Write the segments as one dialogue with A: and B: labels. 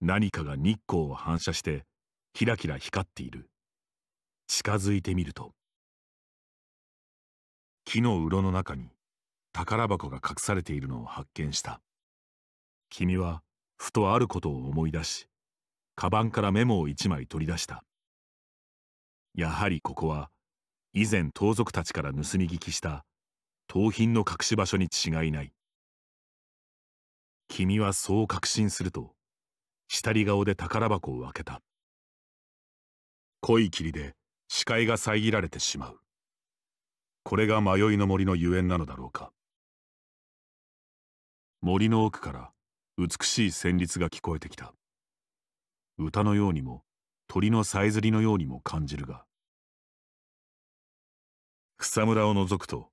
A: 何かが日光を反射してキラキラ光っている近づいてみると木のうろの中に宝箱が隠されているのを発見した君はふとあることを思い出しカバンからメモを一枚取り出したやはりここは以前盗賊たちから盗み聞きした盗品の隠し場所に違いない君はそう確信すると下り顔で宝箱を開けた濃い霧で視界が遮られてしまうこれが迷いの森のゆえんなのだろうか森の奥から美しい旋律が聞こえてきた歌のようにも鳥のさえずりのようにも感じるが草むらを覗くと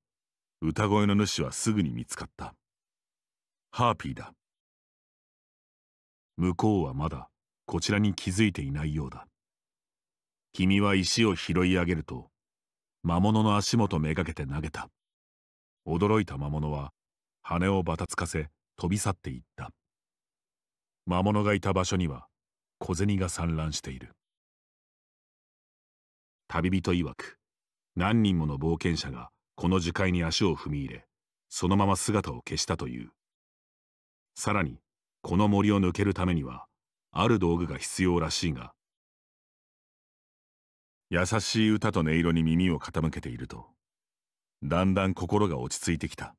A: 歌声の主はすぐに見つかったハーピーだ向こうはまだこちらに気づいていないようだ君は石を拾い上げると魔物の足元めがけて投げた驚いた魔物は羽をばたつかせ飛び去っていった魔物がいた場所には小銭が散乱している旅人曰く何人もの冒険者がこの樹海に足を踏み入れそのまま姿を消したというさらにこの森を抜けるためにはある道具が必要らしいが優しい歌と音色に耳を傾けているとだんだん心が落ち着いてきた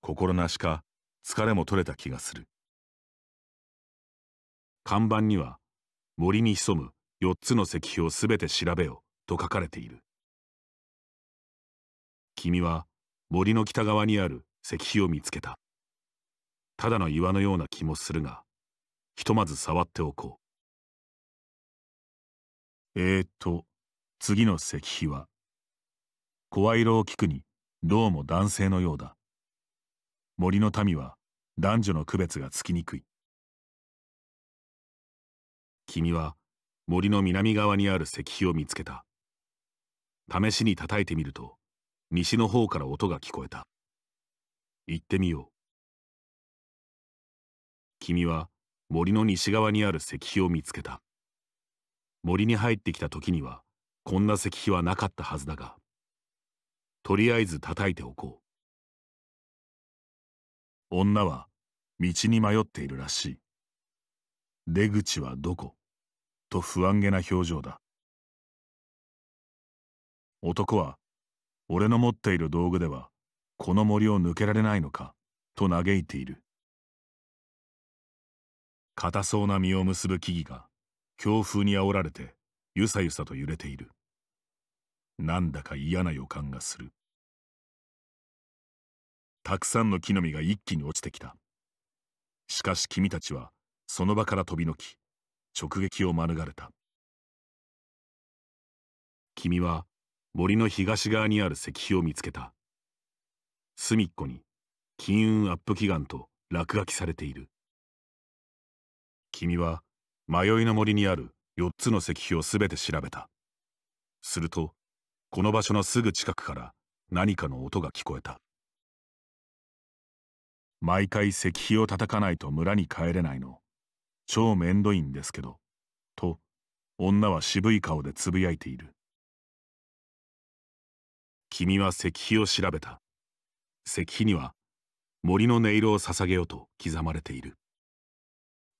A: 心なしか疲れも取れた気がする看板には森に潜む4つの石碑をすべて調べよと書かれている君は森の北側にある石碑を見つけたただの岩のような気もするがひとまず触っておこうえー、っと次の石碑は声色を聞くにどうも男性のようだ森の民は男女の区別がつきにくい君は森の南側にある石碑を見つけた試しに叩いてみると西の方から音が聞こえた行ってみよう君は森の西側にある石碑を見つけた森に入ってきた時にはこんな石碑はなかったはずだがとりあえず叩いておこう女は道に迷っているらしい出口はどこと不安げな表情だ男は俺の持っている道具ではこの森を抜けられないのかと嘆いている硬そうな実を結ぶ木々が強風にあおられてゆさゆさと揺れているなんだか嫌な予感がするたくさんの木の実が一気に落ちてきたしかし君たちはその場から飛びのき直撃を免れた君は森の東側にある石碑を見つけた隅っこに金運アップ祈願と落書きされている君は迷いの森にある4つの石碑をすべて調べたするとこの場所のすぐ近くから何かの音が聞こえた毎回石碑を叩かないと村に帰れないの超めんどいんですけどと女は渋い顔でつぶやいている君は石碑を調べた石碑には森の音色を捧げようと刻まれている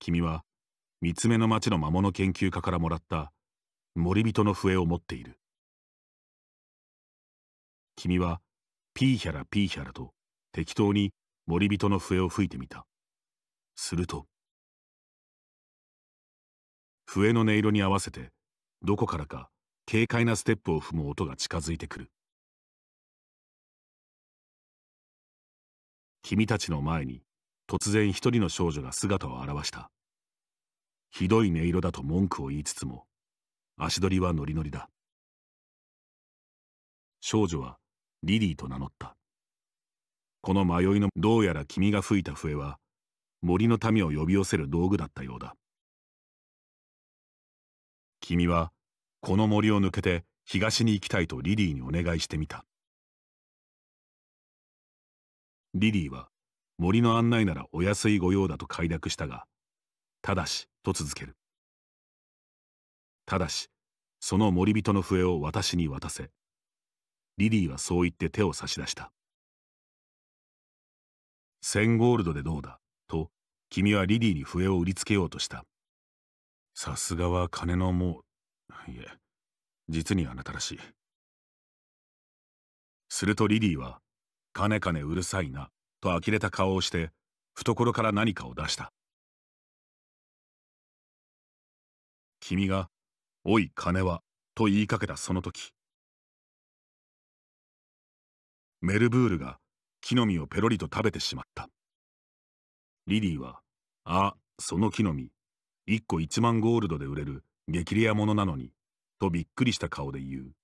A: 君は三つ目の町の魔物研究家からもらった森人の笛を持っている君はピーヒャラピーヒャラと適当に森人の笛を吹いてみたすると笛の音色に合わせてどこからか軽快なステップを踏む音が近づいてくる君たちの前に突然一人の少女が姿を現したひどい音色だと文句を言いつつも足取りはノリノリだ少女はリリーと名乗ったこの迷いのどうやら君が吹いた笛は森の民を呼び寄せる道具だったようだ君はこの森を抜けて東に行きたいとリリーにお願いしてみたリリーは森の案内ならお安い御用だと快諾したがただし」と続けるただしその森人の笛を私に渡せリリーはそう言って手を差し出した「1000ゴールドでどうだ」と君はリリーに笛を売りつけようとしたさすがは金のもういえ実にあなたらしいするとリリーは「かねかねうるさいな」と呆れた顔をして懐から何かを出した君が「おい金は」と言いかけ
B: たその時メルブールが木
A: の実をペロリと食べてしまったリリーは「あその木の実1個1万ゴールドで売れる激レアものなのに」とびっくりした顔で言う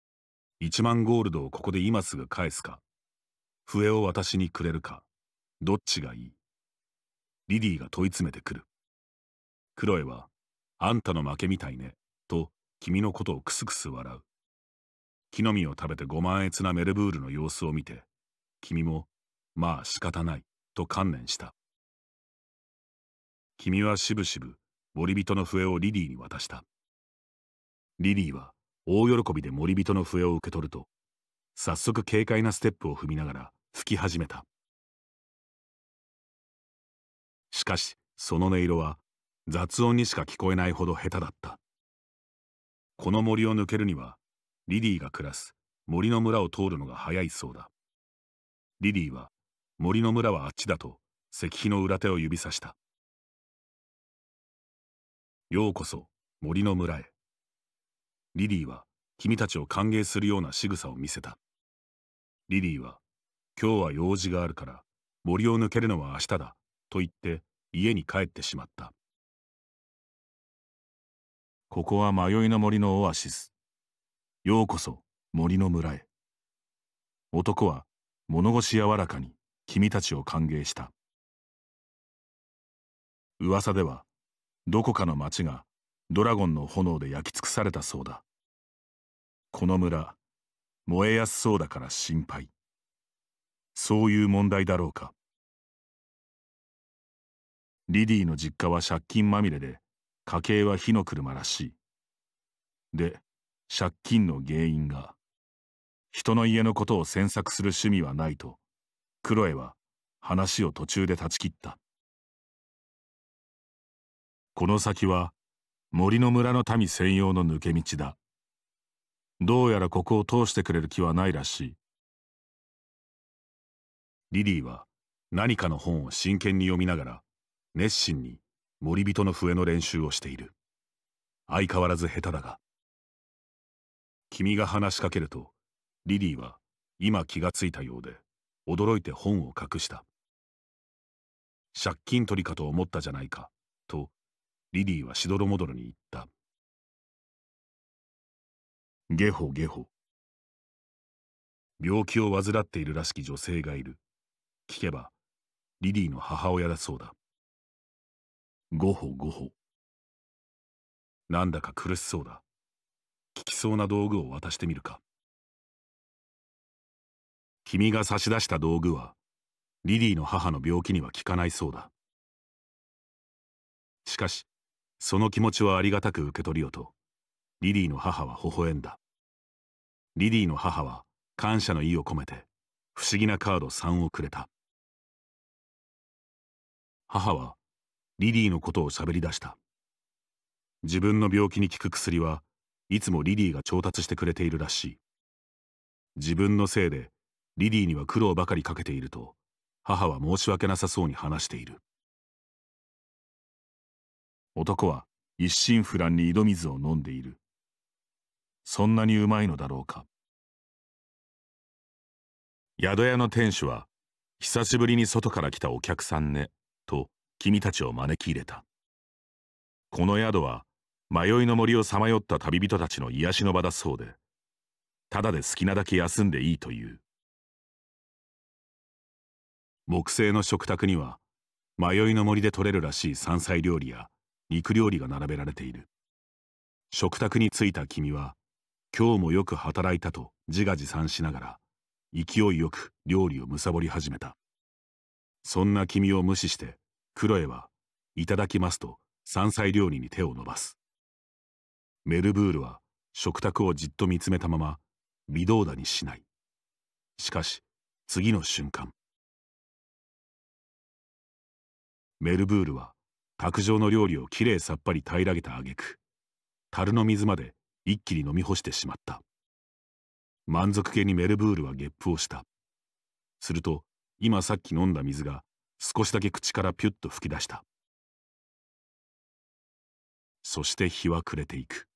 A: 「1万ゴールドをここで今すぐ返すか笛を私にくれるかどっちがいい?」リリーが問い詰めてくるクロエはあんたの負けみたいね、と君のことをくすくす笑う。木の実を食べてご満悦なメルブールの様子を見て、君も、まあ仕方ない、と観念した。君はしぶしぶ、森人の笛をリリーに渡した。リリーは、大喜びで森人の笛を受け取ると、早速軽快なステップを踏みながら吹き始めた。しかし、その音色は、雑音にしか聞こえないほど下手だったこの森を抜けるにはリリーが暮らす森の村を通るのが早いそうだリリーは森の村はあっちだと石碑の裏手を指さしたようこそ森の村へリリーは君たちを歓迎するような仕草を見せたリリーは今日は用事があるから森を抜けるのは明日だと言って家に帰ってしまったここは迷いの森のオアシスようこそ森の村へ男は物腰柔らかに君たちを歓迎した噂ではどこかの町がドラゴンの炎で焼き尽くされたそうだこの村燃えやすそうだから心配そういう問題だろうかリディの実家は借金まみれで家計は火の車らしい。で、借金の原因が、人の家のことを詮索する趣味はないと、クロエは話を途中で断ち切った。この先は森の村の民専用の抜け道だ。どうやらここを通してくれる気はないらしい。リリーは何かの本を真剣に読みながら熱心に森人の笛の練習をしている相変わらず下手だが君が話しかけるとリリーは今気がついたようで驚いて本を隠した借金取りかと思ったじゃないか
B: とリリーはしどろもどろに言った
A: ゲホゲホ病気を患っているらしき女性がいる聞けばリリーの母親だそうだご
B: ほごほ。なんだか苦しそうだ。効きそうな道具を渡してみるか。君が差し出した道具
A: は、リリーの母の病気には効かないそうだ。しかし、その気持ちはありがたく受け取りよと、リリーの母は微笑んだ。リリーの母は感謝の意を込めて、不思議なカード3をくれた。母はリリーのことを喋り出した自分の病気に効く薬はいつもリリーが調達してくれているらしい自分のせいでリリーには苦労ばかりかけていると母は申し訳なさそうに話している男は一心不乱に井戸水を飲んでいるそんなにうまいのだろうか宿屋の店主は久しぶりに外から来たお客さんねと君たちを招き入れたこの宿は迷いの森をさまよった旅人たちの癒しの場だそうでただで好きなだけ休んでいいという木製の食卓には迷いの森で採れるらしい山菜料理や肉料理が並べられている食卓に着いた君は今日もよく働いたと自画自賛しながら勢いよく料理を貪り始めたそんな君を無視してクロエは、いただきますと山菜料理に手を伸ばす。メルブールは食卓をじっと見つめたまま、微動だにしない。しかし、次の瞬間。メルブールは、卓上の料理をきれいさっぱり平らげた挙句、樽の水まで一気に飲み干してしまった。満足げにメルブールはゲップをした。すると、今さっき飲んだ水が少しだけ口からピュッと吹き出した
B: そして日は暮れていく